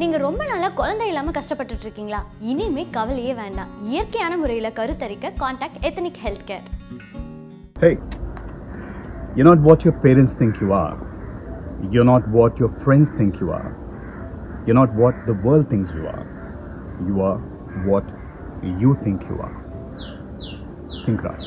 நீங்கள் ரொம்ப நாளாக குழந்தை இல்லாமல் கஷ்டப்பட்டுட்டு இருக்கீங்களா இனிமே கவலையே வேண்டாம் இயற்கையான முறையில் கருத்தரிக்க contact ethnic health care Hey, you're not what your parents think you are. You're not what your friends think you are. You're not what the world thinks you are. You are what you think you are. Think right.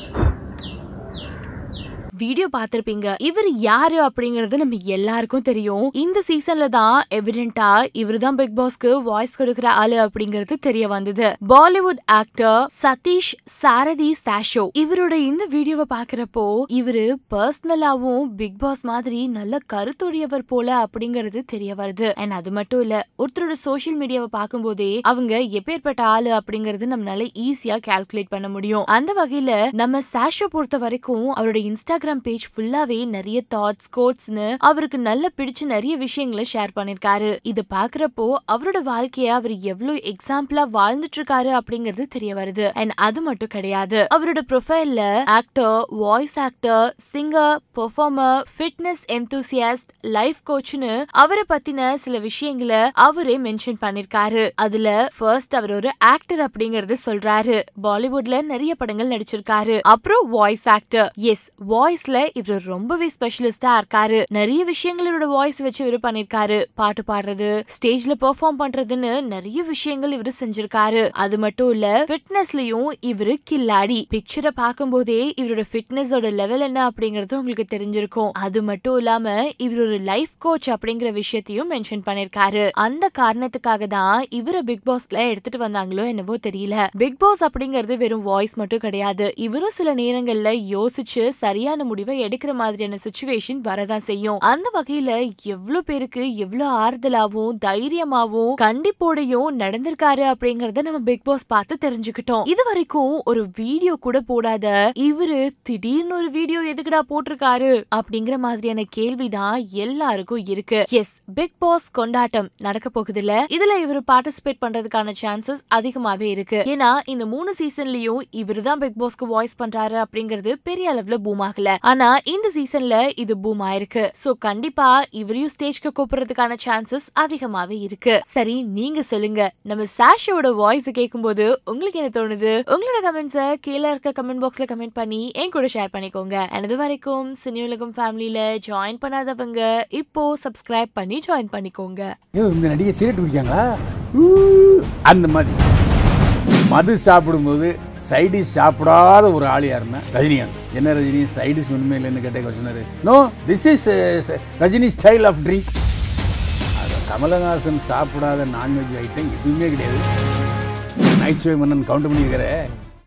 Video பார்த்திருப்பீங்க இவர் யாரு அப்படிங்கறது நம்ம எல்லாருக்கும் தெரியும் இந்த சீசன்ல தான் எவிடென்டா இவர் தான் பிக் பாஸ்க்கு வாய்ஸ் கொடுக்கிற ஆளு அப்படிங்கறது தெரிய வந்தது பாலிவுட் ஆக்டர் சதீஷ் சாரதி சாஷோ இவரோட இந்த வீடியோவை பாக்குறப்போ இவரு பர்சனலாவும் பிக் பாஸ் மாதிரி நல்ல கருத்துடையவர் போல அப்படிங்கறது தெரிய வருது அண்ட் அது மட்டும் இல்ல ஒருத்தரோட சோசியல் மீடியாவை பார்க்கும்போதே அவங்க எப்பேற்பட்ட ஆளு அப்படிங்கறது நம்மளால ஈஸியா கால்குலேட் பண்ண முடியும் அந்த வகையில நம்ம சாஷோ பொறுத்த வரைக்கும் அவரோட இன்ஸ்டாகிராம் இன்ஸ்டாகிராம் பேஜ் ஃபுல்லாவே நிறைய தாட்ஸ் கோட்ஸ்னு அவருக்கு நல்ல பிடிச்ச நிறைய விஷயங்களை ஷேர் பண்ணிருக்காரு இது பாக்குறப்போ அவரோட வாழ்க்கைய அவர் எவ்வளவு எக்ஸாம்பிளா வாழ்ந்துட்டு இருக்காரு அப்படிங்கறது தெரிய வருது அண்ட் அது மட்டும் கிடையாது அவரோட ப்ரொஃபைல்ல actor voice actor singer performer fitness enthusiast life கோச்னு அவரை பத்தின சில விஷயங்களை அவரே மென்ஷன் பண்ணிருக்காரு அதுல ஃபர்ஸ்ட் அவர் ஒரு ஆக்டர் அப்படிங்கறது சொல்றாரு பாலிவுட்ல நிறைய படங்கள் நடிச்சிருக்காரு அப்புறம் வாய்ஸ் ஆக்டர் எஸ் வாய்ஸ் வாய்ஸ்ல இவர் ரொம்பவே ஸ்பெஷலிஸ்டா இருக்காரு நிறைய விஷயங்கள் இவரோட வாய்ஸ் வச்சு இவர் பண்ணிருக்காரு பாட்டு பாடுறது ஸ்டேஜ்ல பெர்ஃபார்ம் பண்றதுன்னு நிறைய விஷயங்கள் இவர் செஞ்சிருக்காரு அது மட்டும் இல்ல ஃபிட்னஸ்லயும் இவரு கில்லாடி பிக்சரை பார்க்கும் போதே இவரோட ஃபிட்னஸோட லெவல் என்ன அப்படிங்கறது உங்களுக்கு தெரிஞ்சிருக்கும் அது மட்டும் இல்லாம இவர் ஒரு லைஃப் கோச் அப்படிங்கிற விஷயத்தையும் மென்ஷன் பண்ணிருக்காரு அந்த காரணத்துக்காக தான் இவர பிக் பாஸ்ல எடுத்துட்டு வந்தாங்களோ என்னவோ தெரியல பிக் பாஸ் அப்படிங்கறது வெறும் வாய்ஸ் மட்டும் கிடையாது இவரும் சில நேரங்கள்ல யோசிச்சு சரியான முடிவை எடுக்கிற மாதிரியான சுச்சுவேஷன் வரதான் செய்யும் அந்த வகையில எவ்வளவு பேருக்கு எவ்வளவு ஆறுதலாவும் தைரியமாவும் கண்டிப்போடையும் நடந்திருக்காரு அப்படிங்கறத நம்ம பிக் பாஸ் பார்த்து தெரிஞ்சுக்கிட்டோம் இது வரைக்கும் ஒரு வீடியோ கூட போடாத இவரு திடீர்னு ஒரு வீடியோ எதுக்குடா போட்டிருக்காரு அப்படிங்கிற மாதிரியான கேள்விதான் எல்லாருக்கும் இருக்கு எஸ் பிக் பாஸ் கொண்டாட்டம் நடக்க போகுது இல்ல இதுல இவர் பார்ட்டிசிபேட் பண்றதுக்கான சான்சஸ் அதிகமாவே இருக்கு ஏன்னா இந்த மூணு சீசன்லயும் இவர் தான் பிக் பாஸ்க்கு வாய்ஸ் பண்றாரு அப்படிங்கிறது பெரிய அளவுல பூமாகல ஆனா இந்த சீசன்ல இது பூம் ஆயிருக்கு சோ கண்டிப்பா இவரையும் ஸ்டேஜ்க்கு கூப்பிடுறதுக்கான சான்சஸ் அதிகமாவே இருக்கு சரி நீங்க சொல்லுங்க நம்ம சாஷோட வாய்ஸ் கேட்கும்போது உங்களுக்கு என்ன தோணுது உங்களோட கமெண்ட்ஸ் கீழே இருக்க கமெண்ட் பாக்ஸ்ல கமெண்ட் பண்ணி என் கூட ஷேர் பண்ணிக்கோங்க எனது வரைக்கும் சினி உலகம் ஃபேமிலியில ஜாயின் பண்ணாதவங்க இப்போ சப்ஸ்கிரைப் பண்ணி ஜாயின் பண்ணிக்கோங்க இந்த நடிகை சிகரெட் பிடிக்காங்களா அந்த மாதிரி மது சாப்பிடும்போது சைடிஷ் சாப்பிடாத ஒரு ஆள் யாருன்னா ரஜினிகாந்த் என்ன ரஜினி சைடிஷ் ஒன்றுமே இல்லைன்னு கேட்ட சொன்னார் no this is Rajini style of drink Kamalahaasan சாப்பிடாத நான்வெஜ் ஐட்டம் எதுவுமே கிடையாது நைச்சுவை மன்னன் கவுண்ட் பண்ணியிருக்கிற